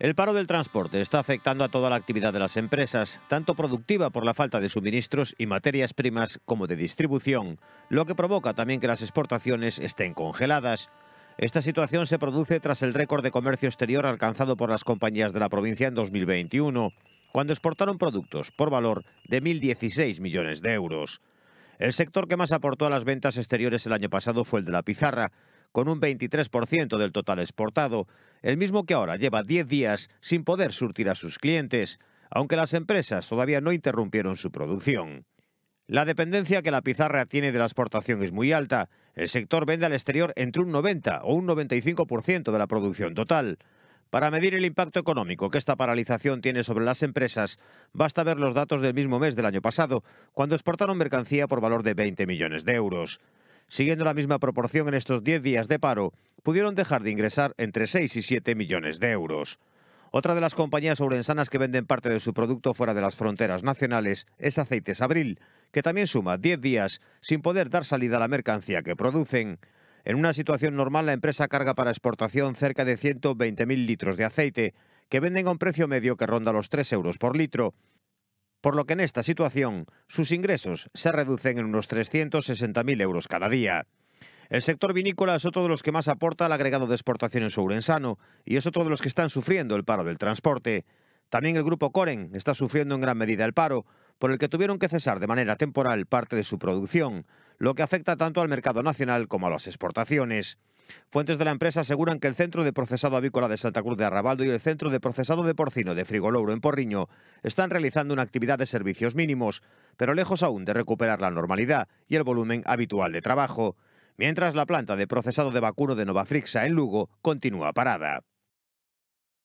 El paro del transporte está afectando a toda la actividad de las empresas, tanto productiva por la falta de suministros y materias primas como de distribución, lo que provoca también que las exportaciones estén congeladas. Esta situación se produce tras el récord de comercio exterior alcanzado por las compañías de la provincia en 2021, cuando exportaron productos por valor de 1.016 millones de euros. El sector que más aportó a las ventas exteriores el año pasado fue el de la pizarra, con un 23% del total exportado, el mismo que ahora lleva 10 días sin poder surtir a sus clientes, aunque las empresas todavía no interrumpieron su producción. La dependencia que la pizarra tiene de la exportación es muy alta. El sector vende al exterior entre un 90 o un 95% de la producción total. Para medir el impacto económico que esta paralización tiene sobre las empresas, basta ver los datos del mismo mes del año pasado, cuando exportaron mercancía por valor de 20 millones de euros. Siguiendo la misma proporción en estos 10 días de paro, pudieron dejar de ingresar entre 6 y 7 millones de euros. Otra de las compañías ourensanas que venden parte de su producto fuera de las fronteras nacionales es Aceites Abril, que también suma 10 días sin poder dar salida a la mercancía que producen. En una situación normal, la empresa carga para exportación cerca de 120.000 litros de aceite, que venden a un precio medio que ronda los 3 euros por litro. Por lo que en esta situación, sus ingresos se reducen en unos 360.000 euros cada día. El sector vinícola es otro de los que más aporta al agregado de exportaciones sano y es otro de los que están sufriendo el paro del transporte. También el grupo Coren está sufriendo en gran medida el paro, por el que tuvieron que cesar de manera temporal parte de su producción, lo que afecta tanto al mercado nacional como a las exportaciones. Fuentes de la empresa aseguran que el Centro de Procesado Avícola de Santa Cruz de Arrabaldo y el Centro de Procesado de Porcino de Frigolouro en Porriño están realizando una actividad de servicios mínimos, pero lejos aún de recuperar la normalidad y el volumen habitual de trabajo mientras la planta de procesado de vacuno de Novafrixa en Lugo continúa parada.